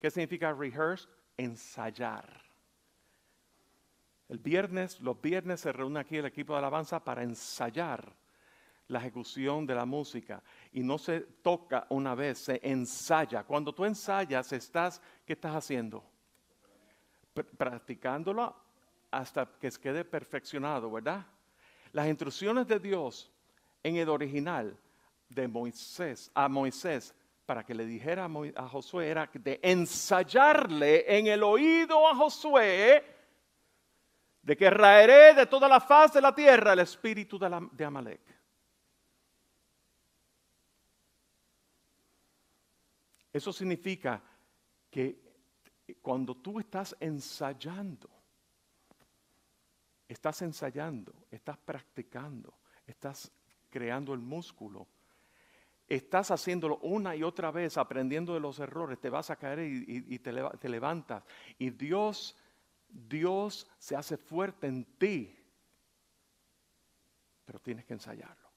¿Qué significa rehearse? Ensayar. El viernes, los viernes se reúne aquí el equipo de alabanza para ensayar la ejecución de la música y no se toca una vez, se ensaya. Cuando tú ensayas, ¿qué estás haciendo? Practicándolo hasta que quede perfeccionado, ¿verdad? Las instrucciones de Dios en el original de Moisés a Moisés para que le dijera a Josué era de ensayarle en el oído a Josué de que raeré de toda la faz de la tierra el espíritu de, Amalek. Eso significa que cuando tú estás ensayando, estás ensayando, estás practicando, estás creando el músculo estás haciéndolo una y otra vez, aprendiendo de los errores, te vas a caer y, te, te, levantas. Y Dios, Dios se hace fuerte en ti, pero tienes que ensayarlo.